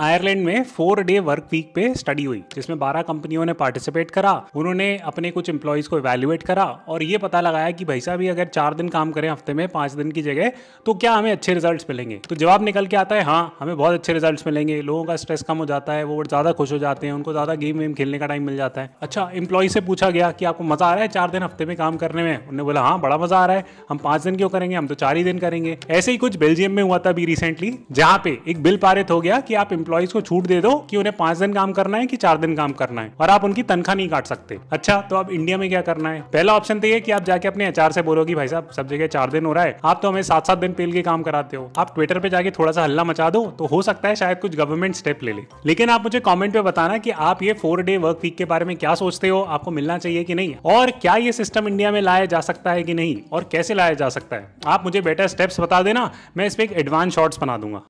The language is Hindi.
आयरलैंड में फोर डे वर्क वीक पे स्टडी हुई जिसमें बारह कंपनियों ने पार्टिसिपेट करा उन्होंने अपने कुछ एम्प्लॉयज को इवेल्युएट करा और ये पता लगाया कि भाई साहब अगर चार दिन काम करें हफ्ते में पांच दिन की जगह तो क्या हमें अच्छे रिजल्ट्स मिलेंगे तो जवाब निकल के आता है हाँ हमें बहुत अच्छे रिजल्ट मिलेंगे लोगों का स्ट्रेस कम हो जाता है वो ज्यादा खुश हो जाते हैं उनको ज्यादा गेम वेम खेलने का टाइम मिल जाता है अच्छा इंप्लॉय से पूछा गया कि आपको मजा आ रहा है चार दिन हफ्ते में काम करने में उन्होंने बोला हाँ बड़ा मजा आ रहा है हम पांच दिन क्यों करेंगे हम तो चार ही दिन करेंगे ऐसे ही कुछ बेल्जियम में हुआ था अभी रिसेंटली जहाँ पे एक बिल पारित हो गया कि आप एम्प्लॉज को छूट दे दो कि उन्हें पांच दिन काम करना है कि चार दिन काम करना है और आप उनकी तनख्वाह नहीं काट सकते अच्छा तो आप इंडिया में क्या करना है पहला ऑप्शन तो ये कि आप जाके अपने एचआर से बोलो कि भाई साहब सब जगह चार दिन हो रहा है आप तो हमें सात सात दिन पेल के काम कराते हो आप ट्विटर पे जाके थोड़ा सा हल्ला मचा दो तो हो सकता है शायद कुछ गवर्नमेंट स्टेप ले ले लेकिन आप मुझे कॉमेंट पे बताना कि आप ये फोर डे वर्क वीक के बारे में क्या सोचते हो आपको मिलना चाहिए कि नहीं और क्या ये सिस्टम इंडिया में लाया जा सकता है कि नहीं और कैसे लाया जा सकता है आप मुझे बेटर स्टेप्स बता देना मैं इस पर एक एडवांस शॉर्ट्स बना दूंगा